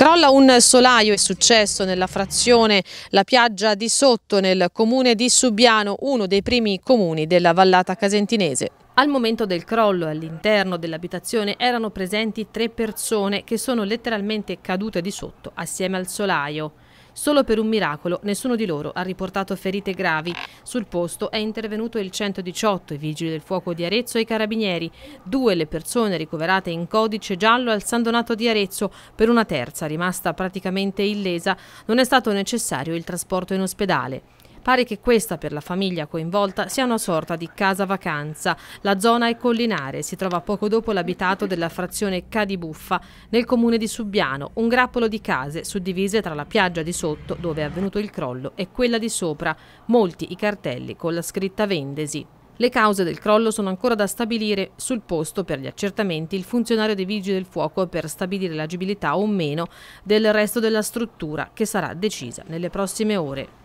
Crolla un solaio, è successo nella frazione La Piaggia di Sotto nel comune di Subiano, uno dei primi comuni della vallata casentinese. Al momento del crollo all'interno dell'abitazione erano presenti tre persone che sono letteralmente cadute di sotto assieme al solaio. Solo per un miracolo nessuno di loro ha riportato ferite gravi. Sul posto è intervenuto il 118, i vigili del fuoco di Arezzo e i carabinieri. Due le persone ricoverate in codice giallo al San Donato di Arezzo, per una terza rimasta praticamente illesa non è stato necessario il trasporto in ospedale pare che questa per la famiglia coinvolta sia una sorta di casa vacanza. La zona è collinare, si trova poco dopo l'abitato della frazione Cadibuffa nel comune di Subbiano, un grappolo di case suddivise tra la piaggia di sotto dove è avvenuto il crollo e quella di sopra, molti i cartelli con la scritta Vendesi. Le cause del crollo sono ancora da stabilire sul posto per gli accertamenti il funzionario dei vigili del fuoco per stabilire l'agibilità o meno del resto della struttura che sarà decisa nelle prossime ore.